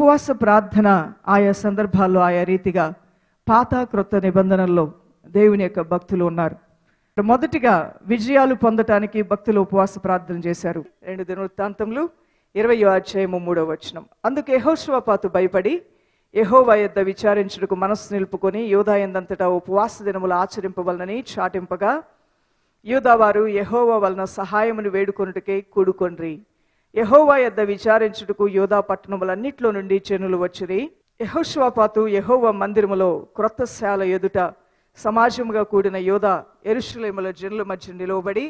ఉపవాస ప్రార్థన ఆయా సందర్భాల్లో ఆయా రీతిగా పాత క్రొత్త నిబంధనల్లో దేవుని యొక్క భక్తులు ఉన్నారు మొదటిగా విజయాలు పొందటానికి భక్తులు ఉపవాస ప్రార్థన చేశారు రెండు దినవృత్తాంతంలో ఇరవై అధ్యాయము మూడవ వచనం అందుకు యహోశ్వపాతు భయపడి యహోవా యొద్ద విచారించుటకు మనస్సు నిలుపుకొని యోధాయందంతటా ఉపవాస దినములు ఆచరింపవలనని చాటింపగా యూదావారు యహోవా వలన సహాయమును వేడుకొనుటకే కూడుకొండ్రి యహోవా యొద్ద విచారించుటకు యోధా పట్టణములన్నిట్లో నుండి చెనులు వచ్చిరి యహోష్వాపాతు యహోవ మందిరములో క్రొత్త శాల ఎదుట సమాజముగా కూడిన యోధ ఎరుషులేముల జనుల మధ్య నిలువబడి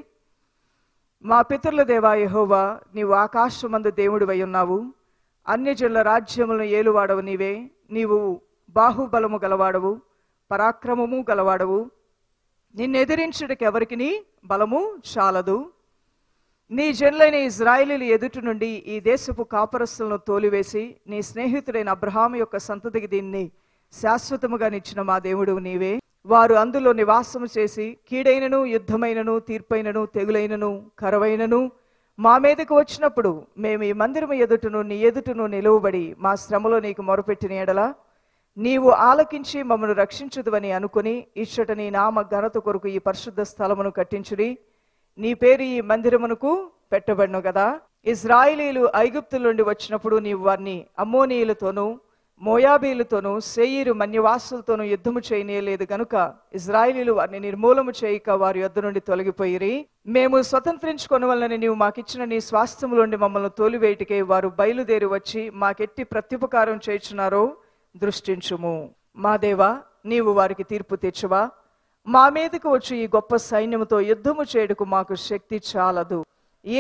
మా పితరుల దేవా యహోవా నీవు ఆకాశమందు దేవుడివై ఉన్నావు అన్యజనుల రాజ్యములను ఏలువాడవు నీవే నీవు బాహుబలము గలవాడవు పరాక్రమము గలవాడవు నిన్నెదిరించడానికి ఎవరికి బలము చాలదు నీ జనులైన ఇజ్రాయిలీలు ఎదుటి నుండి ఈ దేశపు కాపరస్తులను తోలివేసి నీ స్నేహితుడైన అబ్రహాం యొక్క సంతతికి దీన్ని శాశ్వతముగా నిచ్చిన మా దేవుడు నీవే వారు అందులో నివాసము చేసి కీడైనను యుద్ధమైనను తీర్పైనను తెగులైనను కరవైనను మా మీదకు వచ్చినప్పుడు మేము ఈ మందిరము ఎదుటను నీ ఎదుటను నిలువబడి మా శ్రమలో నీకు మొరపెట్టిన ఎడల నీవు ఆలకించి మమ్మను రక్షించుదువని అనుకుని ఇచ్చట నీ నామ ఘనత కొరకు ఈ పరిశుద్ధ స్థలమును కట్టించుడి నీ పేరు ఈ మందిరమునకు పెట్టబడను కదా ఇజ్రాయిలీలు ఐగుప్తుల నుండి వచ్చినప్పుడు నీవు వారిని అమ్మోనీయులతోనూ మోయాబీలతోనూ శేయిరు మన్యవాసులతోనూ యుద్ధము చేయనీయలేదు గనుక ఇజ్రాయిలీలు వారిని నిర్మూలము చేయక వారి యుద్ధ నుండి తొలగిపోయిరి మేము వలన నీవు మాకిచ్చిన నీ నుండి మమ్మల్ని తోలివేటికే వారు బయలుదేరి వచ్చి మాకెట్టి ప్రత్యుపకారం చేయుచున్నారో దృష్టించుము మా దేవా నీవు వారికి తీర్పు తెచ్చువా మా మీదకు వచ్చి ఈ గొప్ప సైన్యముతో యుద్ధము చేయుటకు మాకు శక్తి చాలదు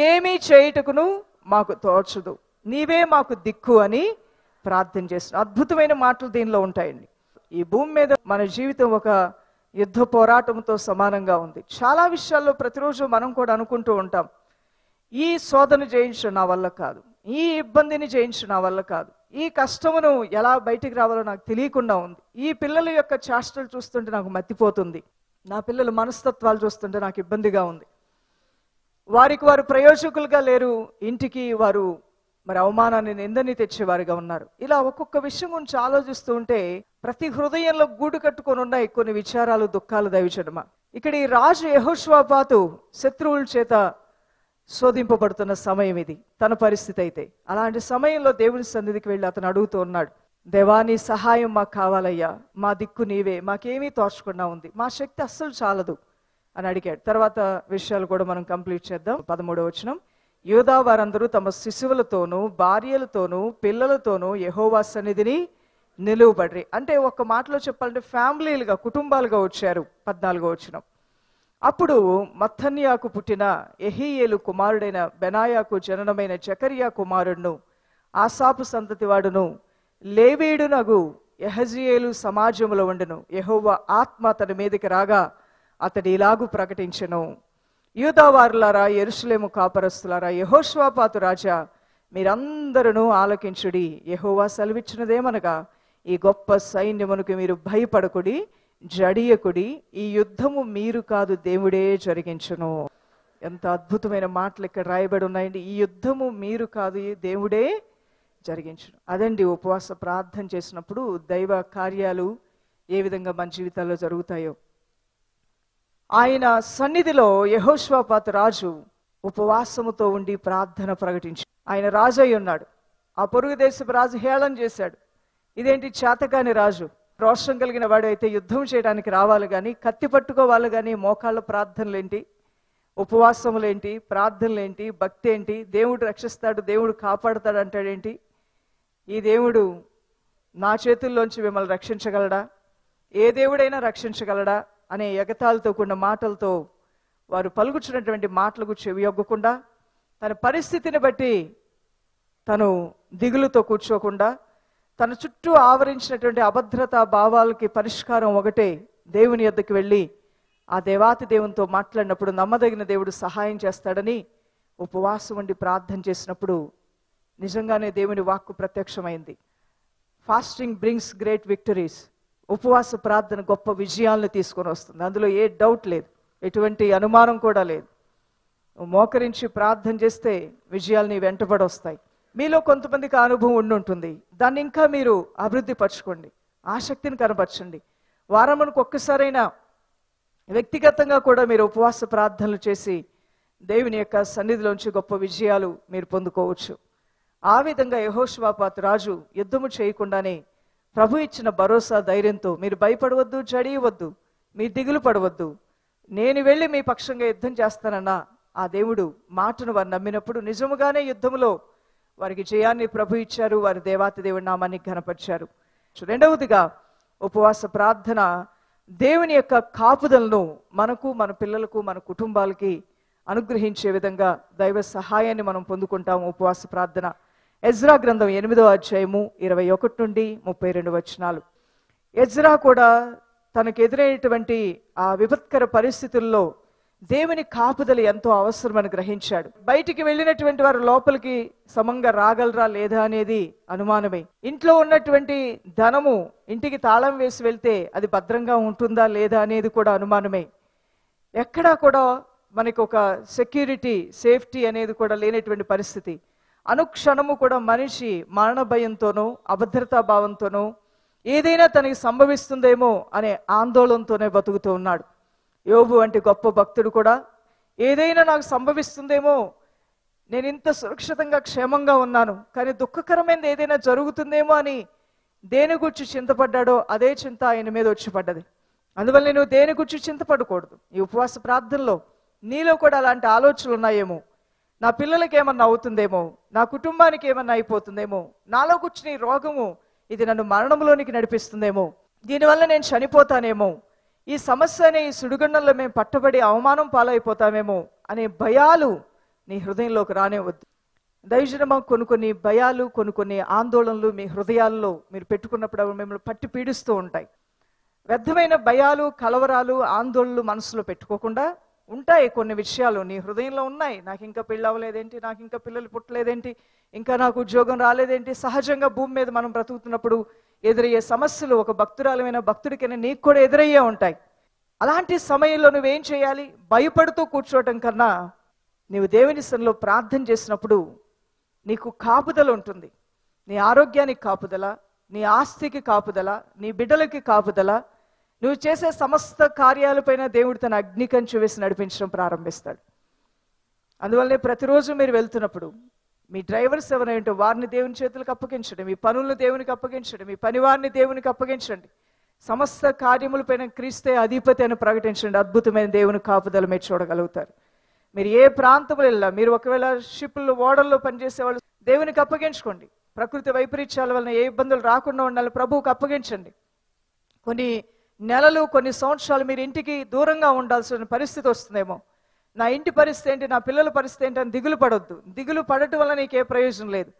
ఏమీ చేయుటకును మాకు తోచదు నీవే మాకు దిక్కు అని ప్రార్థన చేస్తున్నాం అద్భుతమైన మాటలు దీనిలో ఉంటాయండి ఈ భూమి మీద మన జీవితం ఒక యుద్ధ పోరాటంతో సమానంగా ఉంది చాలా విషయాల్లో ప్రతిరోజు మనం కూడా అనుకుంటూ ఉంటాం ఈ శోధన జయించడం నా వల్ల కాదు ఈ ఇబ్బందిని చేయించు నా వల్ల కాదు ఈ కష్టమును ఎలా బయటికి రావాలో నాకు తెలియకుండా ఉంది ఈ పిల్లల యొక్క చేష్టలు చూస్తుంటే నాకు మతిపోతుంది నా పిల్లల మనస్తత్వాలు చూస్తుంటే నాకు ఇబ్బందిగా ఉంది వారికి వారు ప్రయోజకులుగా లేరు ఇంటికి వారు మరి అవమానాన్ని నిందని తెచ్చేవారుగా ఉన్నారు ఇలా ఒక్కొక్క విషయం గురించి ఆలోచిస్తూ ఉంటే ప్రతి హృదయంలో గూడు కట్టుకొని ఉన్నాయి కొన్ని విచారాలు దుఃఖాలు దయచడమా ఇక్కడ ఈ రాజు యహోష్వాపాతు శత్రువుల చేత శోధింపబడుతున్న సమయం ఇది తన పరిస్థితి అయితే అలాంటి సమయంలో దేవుని సన్నిధికి వెళ్ళి అతను అడుగుతూ ఉన్నాడు దేవాని సహాయం మాకు కావాలయ్యా మా దిక్కు నీవే మాకేమీ తోచకుండా ఉంది మా శక్తి అస్సలు చాలదు అని అడిగాడు తర్వాత విషయాలు కూడా మనం కంప్లీట్ చేద్దాం పదమూడవ వచనం యోధా వారందరూ తమ శిశువులతోనూ భార్యలతోనూ పిల్లలతోనూ యహోవా సన్నిధిని నిలువబడ్రి అంటే ఒక మాటలో చెప్పాలంటే ఫ్యామిలీలుగా కుటుంబాలుగా వచ్చారు పద్నాలుగో వచ్చినాం అప్పుడు మత్తన్యాకు పుట్టిన ఎహియేలు కుమారుడైన బెనాయాకు జననమైన జకరియా కుమారుడును ఆసాపు సంతతి వాడును లేవేడునగు ఎహజియేలు సమాజంలో ఉండును యహోవ ఆత్మ అతని మీదకి రాగా అతడి ఇలాగు ప్రకటించను యూదావారులారా ఎరుసలేము కాపరస్తులారా యహోష్వాపాతు రాజా మీరందరూ ఆలకించుడి యహోవా సెలవిచ్చినదేమనగా ఈ గొప్ప సైన్యమునికి మీరు భయపడకుడి జడియకుడి ఈ యుద్ధము మీరు కాదు దేవుడే జరిగించును ఎంత అద్భుతమైన మాటలు ఇక్కడ రాయబడి ఉన్నాయండి ఈ యుద్ధము మీరు కాదు దేవుడే జరిగించును అదండి ఉపవాస ప్రార్థన చేసినప్పుడు దైవ కార్యాలు ఏ విధంగా మన జీవితాల్లో జరుగుతాయో ఆయన సన్నిధిలో యహోష్వాపాత రాజు ఉపవాసముతో ఉండి ప్రార్థన ప్రకటించి ఆయన రాజు అయి ఉన్నాడు ఆ పొరుగు దేశపు రాజు హేళన చేశాడు ఇదేంటి చేతకాని రాజు రోషం కలిగిన వాడు అయితే యుద్ధం చేయడానికి రావాలి కానీ కత్తి పట్టుకోవాలి కానీ మోకాళ్ళ ప్రార్థనలేంటి ఉపవాసములేంటి ప్రార్థనలేంటి భక్తి ఏంటి దేవుడు రక్షిస్తాడు దేవుడు కాపాడుతాడు అంటాడేంటి ఈ దేవుడు నా చేతుల్లోంచి మిమ్మల్ని రక్షించగలడా ఏ దేవుడైనా రక్షించగలడా అనే ఎగతాలతో కూడిన మాటలతో వారు పలుకుచున్నటువంటి మాటలకు చెవియొగ్గకుండా తన పరిస్థితిని బట్టి తను దిగులుతో కూర్చోకుండా తన చుట్టూ ఆవరించినటువంటి అభద్రతా భావాలకి పరిష్కారం ఒకటే దేవుని యొద్దకు వెళ్ళి ఆ దేవాతి దేవునితో మాట్లాడినప్పుడు నమ్మదగిన దేవుడు సహాయం చేస్తాడని ఉపవాసం ఉండి ప్రార్థన చేసినప్పుడు నిజంగానే దేవుని వాక్కు ప్రత్యక్షమైంది ఫాస్టింగ్ బ్రింగ్స్ గ్రేట్ విక్టరీస్ ఉపవాస ప్రార్థన గొప్ప విజయాలను తీసుకొని వస్తుంది అందులో ఏ డౌట్ లేదు ఎటువంటి అనుమానం కూడా లేదు మోకరించి ప్రార్థన చేస్తే విజయాలు నీ వెంటబడి వస్తాయి మీలో కొంతమందికి అనుభవం ఉండి ఉంటుంది దాన్ని ఇంకా మీరు అభివృద్ధి పరచుకోండి ఆసక్తిని కనపరచండి వారమునకు ఒక్కసారైనా వ్యక్తిగతంగా కూడా మీరు ఉపవాస ప్రార్థనలు చేసి దేవుని యొక్క సన్నిధిలోంచి గొప్ప విజయాలు మీరు పొందుకోవచ్చు ఆ విధంగా యహోష్వాపాత్ రాజు యుద్ధము చేయకుండానే ప్రభు ఇచ్చిన భరోసా ధైర్యంతో మీరు భయపడవద్దు జడియవద్దు మీ దిగులు పడవద్దు నేను వెళ్ళి మీ పక్షంగా యుద్ధం చేస్తానన్నా ఆ దేవుడు మాటను వారు నమ్మినప్పుడు నిజముగానే యుద్ధంలో వారికి జయాన్ని ప్రభు ఇచ్చారు వారి దేవాతి దేవుడి నామాన్ని ఘనపరిచారు రెండవదిగా ఉపవాస ప్రార్థన దేవుని యొక్క కాపుదలను మనకు మన పిల్లలకు మన కుటుంబాలకి అనుగ్రహించే విధంగా దైవ సహాయాన్ని మనం పొందుకుంటాము ఉపవాస ప్రార్థన ఎజ్రా గ్రంథం ఎనిమిదో అధ్యాయము ఇరవై ఒకటి నుండి ముప్పై రెండు వచనాలు ఎజ్రా కూడా తనకు ఎదురైనటువంటి ఆ విపత్కర పరిస్థితుల్లో దేవుని కాపుదలు ఎంతో అవసరమని గ్రహించాడు బయటికి వెళ్ళినటువంటి వారు లోపలికి సమంగా రాగలరా లేదా అనేది అనుమానమే ఇంట్లో ఉన్నటువంటి ధనము ఇంటికి తాళం వేసి వెళ్తే అది భద్రంగా ఉంటుందా లేదా అనేది కూడా అనుమానమే ఎక్కడా కూడా మనకు ఒక సెక్యూరిటీ సేఫ్టీ అనేది కూడా లేనటువంటి పరిస్థితి అనుక్షణము కూడా మనిషి మరణ భయంతోనూ అభద్రతా భావంతోనో ఏదైనా తనకి సంభవిస్తుందేమో అనే ఆందోళనతోనే బతుకుతూ ఉన్నాడు యోబు వంటి గొప్ప భక్తుడు కూడా ఏదైనా నాకు సంభవిస్తుందేమో నేను ఇంత సురక్షితంగా క్షేమంగా ఉన్నాను కానీ దుఃఖకరమైనది ఏదైనా జరుగుతుందేమో అని దేని గుర్చి చింతపడ్డాడో అదే చింత ఆయన మీద వచ్చి పడ్డది అందువల్ల నేను దేని గుర్చి చింతపడకూడదు ఈ ఉపవాస ప్రార్థనలో నీలో కూడా అలాంటి ఆలోచనలు ఉన్నాయేమో నా పిల్లలకి ఏమన్నా అవుతుందేమో నా కుటుంబానికి ఏమన్నా అయిపోతుందేమో నాలో కూర్చుని రోగము ఇది నన్ను మరణంలోనికి నడిపిస్తుందేమో దీనివల్ల నేను చనిపోతానేమో ఈ సమస్య అనే ఈ సుడిగుండంలో మేము పట్టబడి అవమానం పాలైపోతామేమో అనే భయాలు నీ హృదయంలోకి రానివద్దు దైవజనమ కొన్ని కొన్ని భయాలు కొన్ని కొన్ని ఆందోళనలు మీ హృదయాల్లో మీరు పెట్టుకున్నప్పుడు అవి మిమ్మల్ని పట్టి పీడిస్తూ ఉంటాయి వ్యర్థమైన భయాలు కలవరాలు ఆందోళనలు మనసులో పెట్టుకోకుండా ఉంటాయి కొన్ని విషయాలు నీ హృదయంలో ఉన్నాయి నాకు ఇంకా పెళ్ళి అవ్వలేదేంటి నాకు ఇంకా పిల్లలు పుట్టలేదేంటి ఇంకా నాకు ఉద్యోగం రాలేదేంటి సహజంగా భూమి మీద మనం బ్రతుకుతున్నప్పుడు ఎదురయ్యే సమస్యలు ఒక భక్తురాలమైన భక్తుడికైనా నీకు కూడా ఎదురయ్యే ఉంటాయి అలాంటి సమయంలో నువ్వేం చేయాలి భయపడుతూ కూర్చోవటం కన్నా నీవు దేవుని సన్నిలో ప్రార్థన చేసినప్పుడు నీకు కాపుదల ఉంటుంది నీ ఆరోగ్యానికి కాపుదల నీ ఆస్తికి కాపుదల నీ బిడ్డలకి కాపుదల నువ్వు చేసే సమస్త కార్యాలపైన దేవుడు తన అగ్ని కంచు వేసి నడిపించడం ప్రారంభిస్తాడు అందువల్లనే ప్రతిరోజు మీరు వెళ్తున్నప్పుడు మీ డ్రైవర్స్ ఎవరైంటో వారిని దేవుని చేతులకు అప్పగించండి మీ పనులను దేవునికి అప్పగించండి మీ పనివారిని దేవునికి అప్పగించండి సమస్త కార్యముల పైన క్రీస్తే అధిపతి అని ప్రకటించండి అద్భుతమైన దేవుని కాపుదల మీరు చూడగలుగుతారు మీరు ఏ ప్రాంతంలో వెళ్ళా మీరు ఒకవేళ షిప్లు ఓడల్లో పనిచేసే వాళ్ళు దేవునికి అప్పగించుకోండి ప్రకృతి వైపరీత్యాల వలన ఏ ఇబ్బందులు రాకుండా ఉండాలి ప్రభువుకి అప్పగించండి కొన్ని నెలలు కొన్ని సంవత్సరాలు మీరు ఇంటికి దూరంగా ఉండాల్సిన పరిస్థితి వస్తుందేమో నా ఇంటి పరిస్థితి ఏంటి నా పిల్లల పరిస్థితి ఏంటి అని దిగులు పడొద్దు దిగులు పడటం వల్ల నీకే ప్రయోజనం లేదు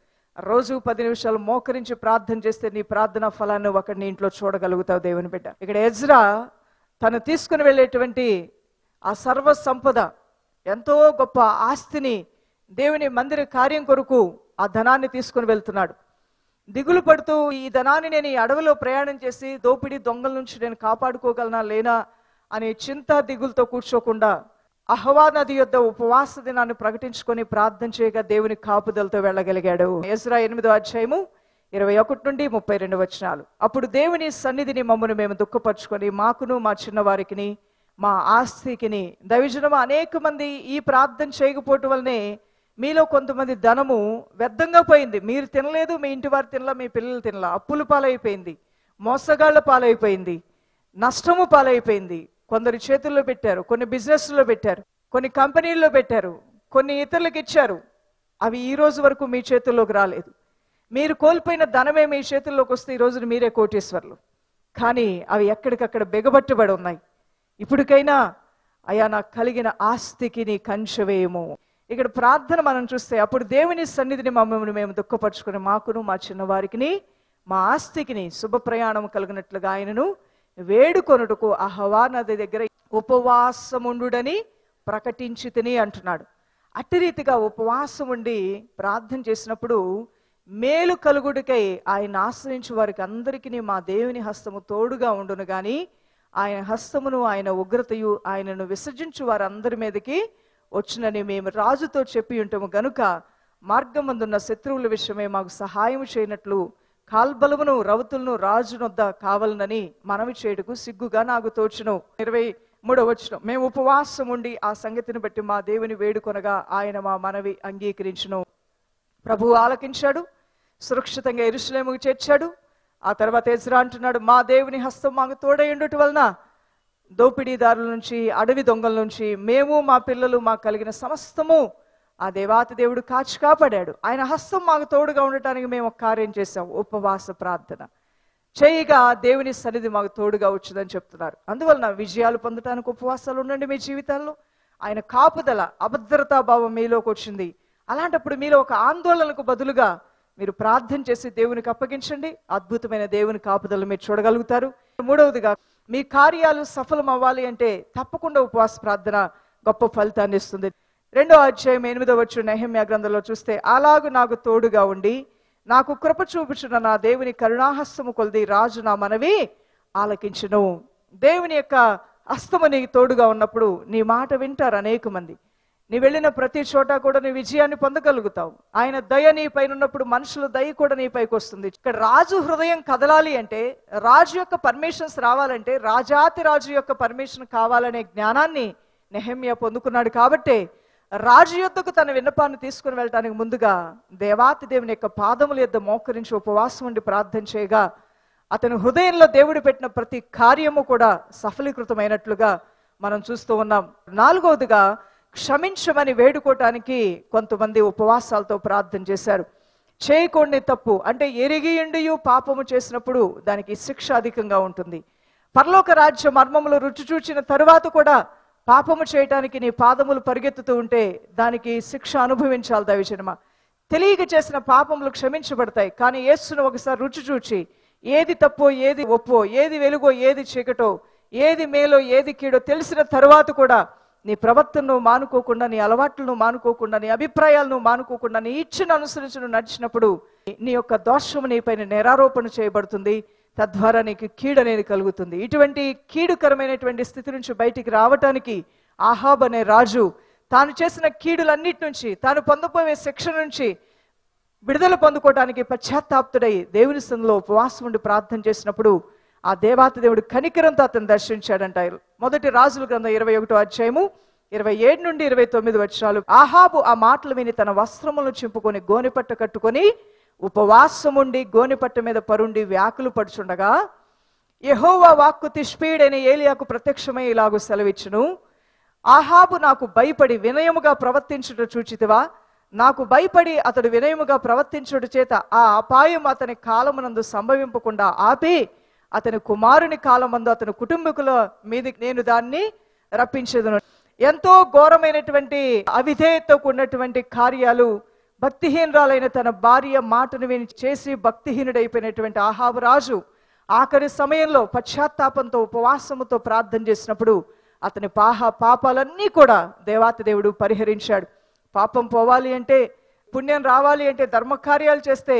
రోజు పది నిమిషాలు మోకరించి ప్రార్థన చేస్తే నీ ప్రార్థన ఫలాన్ని ఒకటి నీ ఇంట్లో చూడగలుగుతావు దేవుని బిడ్డ ఇక్కడ ఎజ్రా తను తీసుకుని వెళ్ళేటువంటి ఆ సర్వ సంపద ఎంతో గొప్ప ఆస్తిని దేవుని మందిర కార్యం కొరకు ఆ ధనాన్ని తీసుకుని వెళ్తున్నాడు దిగులు పడుతూ ఈ ధనాన్ని నేను ఈ అడవిలో ప్రయాణం చేసి దోపిడీ దొంగల నుంచి నేను కాపాడుకోగలనా లేనా అనే చింత దిగులతో కూర్చోకుండా అహ్వా నది యొద్ ఉపవాస దినాన్ని ప్రకటించుకొని ప్రార్థన చేయగా దేవుని కాపుదలతో వెళ్ళగలిగాడు ఎస్రా ఎనిమిదో అధ్యాయము ఇరవై ఒకటి నుండి ముప్పై రెండు వచనాలు అప్పుడు దేవుని సన్నిధిని మమ్మను మేము దుఃఖపరుచుకొని మాకును మా చిన్నవారికిని మా ఆస్తికిని దైవజనము అనేక మంది ఈ ప్రార్థన చేయకపోవటం వల్లనే మీలో కొంతమంది ధనము వ్యర్థంగా పోయింది మీరు తినలేదు మీ ఇంటి వారు తినలా మీ పిల్లలు తినలా అప్పులు పాలైపోయింది మోసగాళ్ళ పాలైపోయింది నష్టము పాలైపోయింది కొందరు చేతుల్లో పెట్టారు కొన్ని బిజినెస్లో పెట్టారు కొన్ని కంపెనీల్లో పెట్టారు కొన్ని ఇతరులకు ఇచ్చారు అవి ఈ రోజు వరకు మీ చేతుల్లోకి రాలేదు మీరు కోల్పోయిన ధనమే మీ చేతుల్లోకి వస్తే ఈ రోజున మీరే కోటేశ్వర్లు కానీ అవి ఎక్కడికక్కడ బెగబట్టుబడి ఉన్నాయి ఇప్పటికైనా అయా నాకు కలిగిన ఆస్తికి నీ కంచవేయము ఇక్కడ ప్రార్థన మనం చూస్తే అప్పుడు దేవుని సన్నిధిని మమ్మల్ని మేము దుఃఖపరుచుకుని మాకును మా చిన్నవారికిని మా ఆస్తికిని శుభ ప్రయాణం కలిగినట్లుగా ఆయనను వేడుకొనుటకు అహవా నది దగ్గర ఉపవాసముండుడని ప్రకటించి తిని అంటున్నాడు అట్టి రీతిగా ఉపవాసం ఉండి ప్రార్థన చేసినప్పుడు మేలు కలుగుడికై ఆయన ఆశ్రయించు వారికి అందరికీ మా దేవుని హస్తము తోడుగా ఉండును గాని ఆయన హస్తమును ఆయన ఉగ్రతయు ఆయనను విసర్జించు వారందరి మీదకి వచ్చినని మేము రాజుతో చెప్పి ఉంటాము గనుక మార్గం ముందున్న శత్రువుల విషయమే మాకు సహాయం చేయనట్లు కాల్బలమును రవతులను రాజునొద్ద కావాలనని మనవి చేయుటకు సిగ్గుగా నాకు తోచును ఇరవై మూడవ వచ్చిన మేము ఉపవాసం ఉండి ఆ సంగతిని బట్టి మా దేవుని వేడుకొనగా ఆయన మా మనవి అంగీకరించును ప్రభువు ఆలకించాడు సురక్షితంగా ఎరుసలేముకు చేర్చాడు ఆ తర్వాత ఎజ్రా అంటున్నాడు మా దేవుని హస్తం మాకు తోడయుండటం వలన దోపిడీదారుల నుంచి అడవి దొంగల నుంచి మేము మా పిల్లలు మాకు కలిగిన సమస్తము ఆ దేవాతి దేవుడు కాచి కాపాడాడు ఆయన హస్తం మాకు తోడుగా ఉండటానికి మేము ఒక కార్యం చేసాం ఉపవాస ప్రార్థన చేయగా దేవుని సన్నిధి మాకు తోడుగా వచ్చిందని చెప్తున్నారు అందువలన విజయాలు పొందటానికి ఉపవాసాలు ఉండండి మీ జీవితాల్లో ఆయన కాపుదల అభద్రతా భావం మీలోకి వచ్చింది అలాంటప్పుడు మీలో ఒక ఆందోళనకు బదులుగా మీరు ప్రార్థన చేసి దేవునికి అప్పగించండి అద్భుతమైన దేవుని కాపుదలు మీరు చూడగలుగుతారు మూడవదిగా మీ కార్యాలు సఫలం అవ్వాలి అంటే తప్పకుండా ఉపవాస ప్రార్థన గొప్ప ఫలితాన్ని ఇస్తుంది రెండో అధ్యాయం ఎనిమిదో వచ్చు నహిమ్య గ్రంథంలో చూస్తే అలాగు నాకు తోడుగా ఉండి నాకు కృప చూపించిన నా దేవుని కరుణాహస్తము కొలిది రాజు నా మనవి ఆలకించను దేవుని యొక్క హస్తము నీకు తోడుగా ఉన్నప్పుడు నీ మాట వింటారు అనేక మంది నీ వెళ్ళిన ప్రతి చోట కూడా నీ విజయాన్ని పొందగలుగుతావు ఆయన దయ నీ పైన ఉన్నప్పుడు మనుషుల దయ కూడా నీ పైకి వస్తుంది ఇక్కడ రాజు హృదయం కదలాలి అంటే రాజు యొక్క పర్మిషన్స్ రావాలంటే రాజాతి రాజు యొక్క పర్మిషన్ కావాలనే జ్ఞానాన్ని నెహమ్య పొందుకున్నాడు కాబట్టే రాజు యొద్దకు తన విన్నపాన్ని తీసుకుని వెళ్ళటానికి ముందుగా దేవాతి దేవుని యొక్క పాదముల యొద్ద మోకరించి ఉపవాసం ఉండి ప్రార్థన చేయగా అతని హృదయంలో దేవుడు పెట్టిన ప్రతి కార్యము కూడా సఫలీకృతమైనట్లుగా మనం చూస్తూ ఉన్నాం నాలుగవదిగా క్షమించమని వేడుకోవటానికి కొంతమంది ఉపవాసాలతో ప్రార్థన చేశారు చేయకూడని తప్పు అంటే ఎరిగియుండియు పాపము చేసినప్పుడు దానికి శిక్ష అధికంగా ఉంటుంది పరలోక రాజ్య మర్మములు రుచి చూచిన తరువాత కూడా పాపము చేయటానికి నీ పాదములు పరిగెత్తుతూ ఉంటే దానికి శిక్ష అనుభవించాలి దైవజనమ తెలియక చేసిన పాపములు క్షమించబడతాయి కానీ ఏసును ఒకసారి రుచి చూచి ఏది తప్పో ఏది ఒప్పో ఏది వెలుగో ఏది చీకటో ఏది మేలో ఏది కీడో తెలిసిన తర్వాత కూడా నీ ప్రవర్తనను మానుకోకుండా నీ అలవాట్లను మానుకోకుండా నీ అభిప్రాయాలను మానుకోకుండా నీ ఇచ్చిన అనుసరించను నడిచినప్పుడు నీ యొక్క దోషము పైన నేరారోపణ చేయబడుతుంది తద్వారా నీకు కీడు అనేది కలుగుతుంది ఇటువంటి కీడుకరమైనటువంటి స్థితి నుంచి బయటికి రావటానికి ఆహాబ్ అనే రాజు తాను చేసిన కీడులన్నిటి నుంచి తాను పొందపోయే శిక్ష నుంచి విడుదల పొందుకోవడానికి పశ్చాత్తాప్తుడై దేవుని సందులో ఉపవాసం ఉండి ప్రార్థన చేసినప్పుడు ఆ దేవాతి దేవుడు కనికరంతో అతను దర్శించాడంట మొదటి రాజుల గ్రంథం ఇరవై ఒకటో అధ్యాయము ఇరవై ఏడు నుండి ఇరవై తొమ్మిది వచ్చరాలు ఆహాబు ఆ మాటలు విని తన వస్త్రములను చింపుకొని గోనెపట్ట కట్టుకొని ఉపవాసముండి గోనిపట్ట మీద పరుండి వ్యాకులు పడుచుండగా యహోవా వాక్కు తిష్పీడని ఏలియాకు ప్రత్యక్షమై ఇలాగు సెలవిచ్చును ఆహాబు నాకు భయపడి వినయముగా ప్రవర్తించుట చూచితివా నాకు భయపడి అతడు వినయముగా ప్రవర్తించుట చేత ఆ అపాయం అతని కాలమునందు సంభవింపకుండా ఆపి అతని కుమారుని కాలమందు అతని కుటుంబకుల మీద నేను దాన్ని రప్పించేదను ఎంతో ఘోరమైనటువంటి అవిధేయతకు ఉన్నటువంటి కార్యాలు భక్తిహీనరాలైన తన భార్య మాటను విని చేసి భక్తిహీనుడైపోయినటువంటి ఆహాబు రాజు ఆఖరి సమయంలో పశ్చాత్తాపంతో ఉపవాసముతో ప్రార్థన చేసినప్పుడు అతని పాహ పాపాలన్నీ కూడా దేవాతి దేవుడు పరిహరించాడు పాపం పోవాలి అంటే పుణ్యం రావాలి అంటే ధర్మకార్యాలు చేస్తే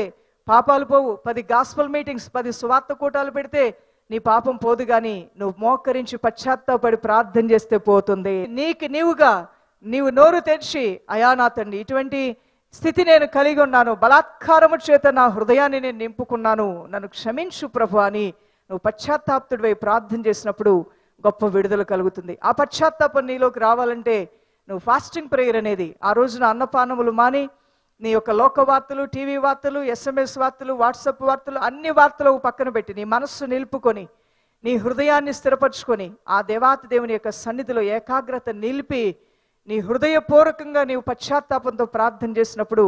పాపాలు పోవు పది గాస్పల్ మీటింగ్స్ పది సువార్త కూటాలు పెడితే నీ పాపం పోదు కానీ నువ్వు మోకరించి పశ్చాత్తాపడి ప్రార్థన చేస్తే పోతుంది నీకు నీవుగా నీవు నోరు తెరిచి అయా నా తండ్రి ఇటువంటి స్థితి నేను కలిగి ఉన్నాను బలాత్కారము చేత నా హృదయాన్ని నేను నింపుకున్నాను నన్ను క్షమించు ప్రభు అని నువ్వు పశ్చాత్తాప్తుడివై ప్రార్థన చేసినప్పుడు గొప్ప విడుదల కలుగుతుంది ఆ పశ్చాత్తాపం నీలోకి రావాలంటే నువ్వు ఫాస్టింగ్ ప్రేయర్ అనేది ఆ రోజున అన్నపానములు మాని నీ యొక్క లోక వార్తలు టీవీ వార్తలు ఎస్ఎంఎస్ వార్తలు వాట్సాప్ వార్తలు అన్ని వార్తలు పక్కన పెట్టి నీ మనస్సు నిలుపుకొని నీ హృదయాన్ని స్థిరపరచుకొని ఆ దేవాతి దేవుని యొక్క సన్నిధిలో ఏకాగ్రత నిలిపి నీ హృదయపూర్వకంగా నీవు పశ్చాత్తాపంతో ప్రార్థన చేసినప్పుడు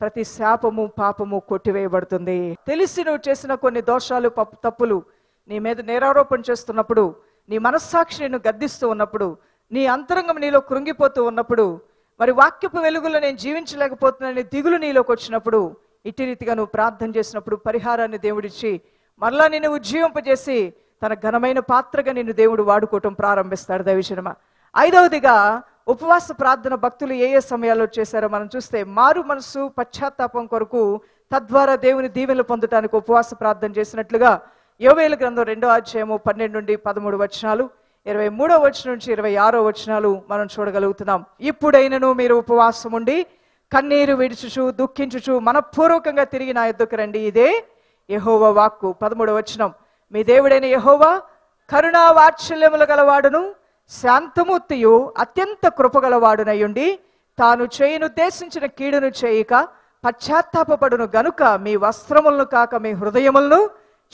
ప్రతి శాపము పాపము కొట్టివేయబడుతుంది తెలిసి నువ్వు చేసిన కొన్ని దోషాలు తప్పులు నీ మీద నేరారోపణ చేస్తున్నప్పుడు నీ మనస్సాక్షి నేను గద్దిస్తూ ఉన్నప్పుడు నీ అంతరంగం నీలో కృంగిపోతూ ఉన్నప్పుడు మరి వాక్యపు వెలుగులో నేను జీవించలేకపోతున్నానని దిగులు నీలోకి వచ్చినప్పుడు ఇట్టి రీతిగా నువ్వు ప్రార్థన చేసినప్పుడు పరిహారాన్ని దేవుడిచ్చి మరలా నేను ఉజ్జీవింపజేసి తన ఘనమైన పాత్రగా నిన్ను దేవుడు వాడుకోవటం ప్రారంభిస్తాడు దైవజనమ ఐదవదిగా ఉపవాస ప్రార్థన భక్తులు ఏ ఏ సమయాల్లో చేశారో మనం చూస్తే మారు మనసు పశ్చాత్తాపం కొరకు తద్వారా దేవుని దీవెనలు పొందడానికి ఉపవాస ప్రార్థన చేసినట్లుగా యోవేల గ్రంథం రెండో అధ్యాయము పన్నెండు నుండి పదమూడు వచనాలు ఇరవై మూడో వచనం నుంచి ఇరవై ఆరో వచనాలు మనం చూడగలుగుతున్నాం ఇప్పుడైనను మీరు ఉపవాసం ఉండి కన్నీరు విడుచుచు దుఃఖించుచు మనపూర్వకంగా తిరిగి నా ఎద్దుకు రండి ఇదే యహోవా వాక్కు పదమూడవ వచనం మీ దేవుడైన యహోవా కరుణా వాత్సల్యములు గలవాడును శాంతమూర్తియు అత్యంత కృపగలవాడునయుండి తాను చేయనుద్దేశించిన కీడును చేయక పశ్చాత్తాపడును గనుక మీ వస్త్రములను కాక మీ హృదయములను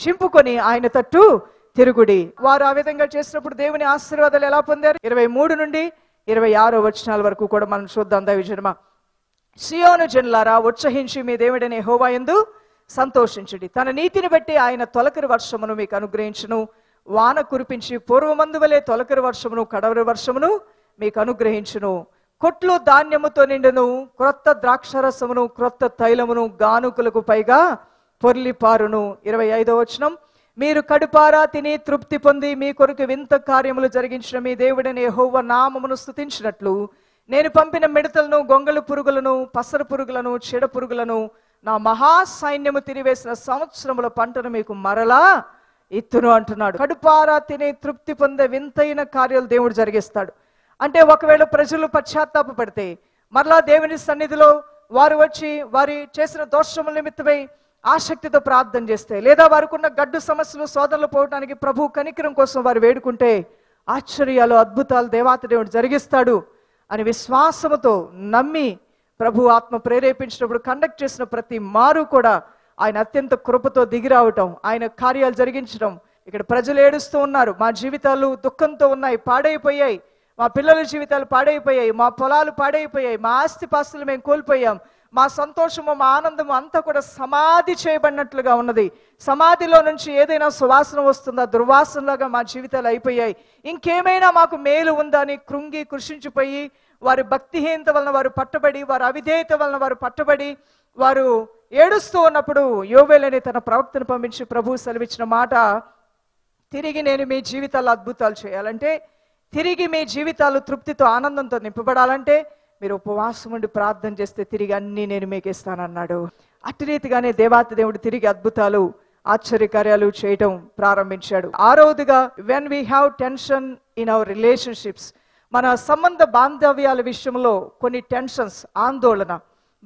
చింపుకొని ఆయన తట్టు తిరుగుడి వారు ఆ విధంగా చేసినప్పుడు దేవుని ఆశీర్వాదాలు ఎలా పొందారు ఇరవై మూడు నుండి ఇరవై ఆరో వచనాల వరకు కూడా మనం చూద్దాం జన్మ సియోను జన్లారా ఉత్సహించి మీ దేవుడనే హోవాయందు ఎందు సంతోషించుడి తన నీతిని బట్టి ఆయన తొలకరి వర్షమును మీకు అనుగ్రహించును వాన కురిపించి పూర్వమందు వలె తొలకరి వర్షమును కడవరి వర్షమును మీకు అనుగ్రహించును కొట్లు ధాన్యముతో నిండును క్రొత్త ద్రాక్షరసమును క్రొత్త తైలమును గానుకులకు పైగా పొర్లిపారును ఇరవై ఐదవ వచనం మీరు కడుపారా తిని తృప్తి పొంది మీ కొరకు వింత కార్యములు జరిగించిన మీ దేవుడిని హోవ నామమును స్థుతించినట్లు నేను పంపిన మిడతలను గొంగళి పురుగులను పసర పురుగులను చీడ పురుగులను నా మహాసైన్యము తిరివేసిన సంవత్సరముల పంటను మీకు మరలా ఎత్తును అంటున్నాడు కడుపారా తినే తృప్తి పొందే వింతైన కార్యాలు దేవుడు జరిగిస్తాడు అంటే ఒకవేళ ప్రజలు పశ్చాత్తాప పడితే మరలా దేవుని సన్నిధిలో వారు వచ్చి వారి చేసిన దోషముల నిమిత్తమై ఆసక్తితో ప్రార్థన చేస్తే లేదా వారికి ఉన్న గడ్డు సమస్యలు సోదరులు పోవడానికి ప్రభు కనికరం కోసం వారు వేడుకుంటే ఆశ్చర్యాలు అద్భుతాలు దేవాత దేవుడు జరిగిస్తాడు అని విశ్వాసముతో నమ్మి ప్రభు ఆత్మ ప్రేరేపించినప్పుడు కండక్ట్ చేసిన ప్రతి మారు కూడా ఆయన అత్యంత కృపతో దిగి రావటం ఆయన కార్యాలు జరిగించడం ఇక్కడ ప్రజలు ఏడుస్తూ ఉన్నారు మా జీవితాలు దుఃఖంతో ఉన్నాయి పాడైపోయాయి మా పిల్లల జీవితాలు పాడైపోయాయి మా పొలాలు పాడైపోయాయి మా ఆస్తిపాస్తులు మేము కోల్పోయాం మా సంతోషము మా ఆనందము అంతా కూడా సమాధి చేయబడినట్లుగా ఉన్నది సమాధిలో నుంచి ఏదైనా సువాసన వస్తుందా దుర్వాసనలాగా మా జీవితాలు అయిపోయాయి ఇంకేమైనా మాకు మేలు ఉందా అని కృంగి కృషించిపోయి వారి భక్తిహీనత వలన వారు పట్టబడి వారి అవిధేయత వలన వారు పట్టబడి వారు ఏడుస్తూ ఉన్నప్పుడు యోవేలని తన ప్రవక్తను పంపించి ప్రభు సెలవిచ్చిన మాట తిరిగి నేను మీ జీవితాలు అద్భుతాలు చేయాలంటే తిరిగి మీ జీవితాలు తృప్తితో ఆనందంతో నింపబడాలంటే మీరు ఉపవాసం ఉండి ప్రార్థన చేస్తే తిరిగి అన్నీ నేను మీకు ఇస్తానన్నాడు అటు రీతిగానే దేవాత దేవుడు తిరిగి అద్భుతాలు ఆశ్చర్యకార్యాలు చేయటం ప్రారంభించాడు ఆరోదుగా when we have tension in our relationships మన సంబంధ బాంధవ్యాల విషయంలో కొన్ని టెన్షన్స్ ఆందోళన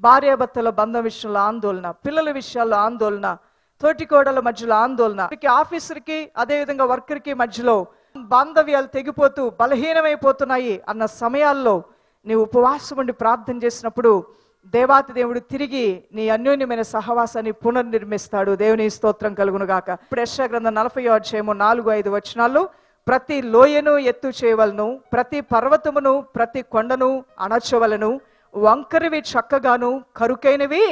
భార్యాభర్తల బంధం విషయంలో ఆందోళన పిల్లల విషయాల్లో ఆందోళన తోటికోడల మధ్యలో ఆందోళన ఆఫీసర్కి అదేవిధంగా వర్కర్కి మధ్యలో బాంధవ్యాలు తెగిపోతూ బలహీనమైపోతున్నాయి అన్న సమయాల్లో నీ ఉపవాసం ఉండి ప్రార్థన చేసినప్పుడు దేవాతి దేవుడు తిరిగి నీ అన్యోన్యమైన సహవాసాన్ని పునర్నిర్మిస్తాడు దేవుని స్తోత్రం కలుగునుగాక ఇప్పుడు యశ గ్రంథం నలభై అధ్యాయము నాలుగు ఐదు వచనాలు ప్రతి లోయను ఎత్తు చేయవలను ప్రతి పర్వతమును ప్రతి కొండను అణచవలను వంకరివి చక్కగాను కరుకైనవి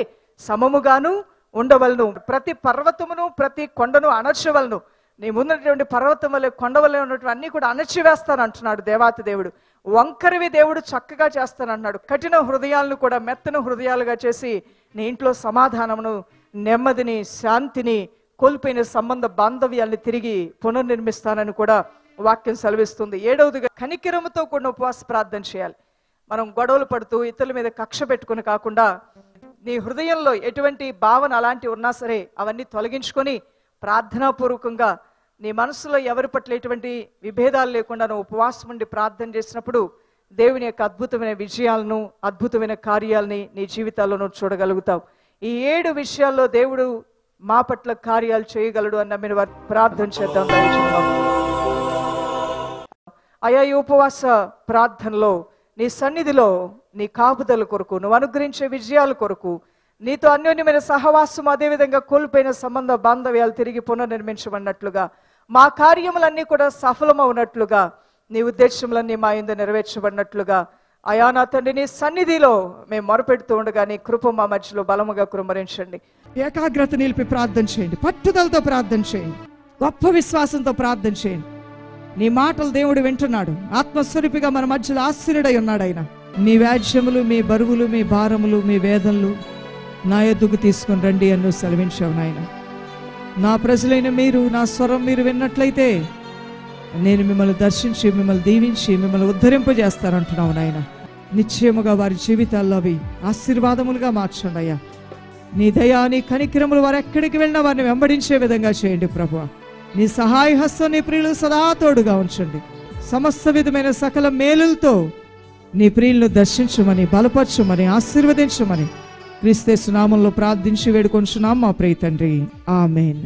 సమముగాను ఉండవలను ప్రతి పర్వతమును ప్రతి కొండను అణర్చవలను నీ ముందున్నటువంటి పర్వతం కొండవలే ఉన్నటువంటి అన్ని కూడా అణచివేస్తాను అంటున్నాడు దేవాతి దేవుడు వంకరివి దేవుడు చక్కగా చేస్తాను అన్నాడు కఠిన హృదయాలను కూడా మెత్తన హృదయాలుగా చేసి నీ ఇంట్లో సమాధానమును నెమ్మదిని శాంతిని కోల్పోయిన సంబంధ బాంధవ్యాన్ని తిరిగి పునర్నిర్మిస్తానని కూడా వాక్యం సెలవిస్తుంది ఏడవదిగా కనికిరముతో కూడిన ఉపవాస ప్రార్థన చేయాలి మనం గొడవలు పడుతూ ఇతరుల మీద కక్ష పెట్టుకుని కాకుండా నీ హృదయంలో ఎటువంటి భావన అలాంటి ఉన్నా సరే అవన్నీ తొలగించుకొని ప్రార్థనాపూర్వకంగా నీ మనసులో ఎవరి పట్ల ఎటువంటి విభేదాలు లేకుండా నువ్వు ఉపవాసం ఉండి ప్రార్థన చేసినప్పుడు దేవుని యొక్క అద్భుతమైన విజయాలను అద్భుతమైన కార్యాలని నీ జీవితాల్లో నువ్వు చూడగలుగుతావు ఈ ఏడు విషయాల్లో దేవుడు మా పట్ల కార్యాలు చేయగలడు అన్న మీరు ప్రార్థన చేద్దాం అయ్యా ఈ ఉపవాస ప్రార్థనలో నీ సన్నిధిలో నీ కాపుదల కొరకు నువ్వు అనుగ్రహించే విజయాల కొరకు నీతో అన్యోన్యమైన సహవాసం అదేవిధంగా కోల్పోయిన సంబంధ బాంధవ్యాలు తిరిగి పునర్నిర్మించబడినట్లుగా మా కార్యములన్నీ కూడా సఫలమవునట్లుగా నీ ఉద్దేశములన్నీ మా ఇందు నెరవేర్చబడినట్లుగా అయానా తండ్రి నీ సన్నిధిలో మేము మొరపెడుతూ ఉండగా నీ కృప మా మధ్యలో బలముగా కృమరించండి ఏకాగ్రత నిలిపి ప్రార్థన చేయండి పట్టుదలతో ప్రార్థన చేయండి గొప్ప విశ్వాసంతో ప్రార్థన చేయండి నీ మాటలు దేవుడు వింటున్నాడు ఆత్మస్వరూపిగా మన మధ్యలో ఆశ్చర్యుడై ఉన్నాడు ఆయన మీ వ్యాజ్యములు మీ బరువులు మీ భారములు మీ వేదనలు నా ఎద్దుకు తీసుకుని రండి అన్ను సెలవించావు నాయన నా ప్రజలైన మీరు నా స్వరం మీరు విన్నట్లయితే నేను మిమ్మల్ని దర్శించి మిమ్మల్ని దీవించి మిమ్మల్ని ఉద్ధరింపజేస్తానంటున్నావు నాయన నిశ్చయముగా వారి జీవితాల్లో అవి ఆశీర్వాదములుగా మార్చండి అయ్యా నీ దయా నీ కనికిరములు వారు ఎక్కడికి వెళ్ళినా వారిని వెంబడించే విధంగా చేయండి ప్రభు నీ సహాయ హస్తం నీ ప్రియులు సదా తోడుగా ఉంచండి సమస్త విధమైన సకల మేలులతో నీ ప్రియులను దర్శించమని బలపరచమని ఆశీర్వదించమని క్రీస్తే సునామంలో ప్రార్థించి వేడుకొంచున్నాం మా ప్రియ తండ్రి ఆమెన్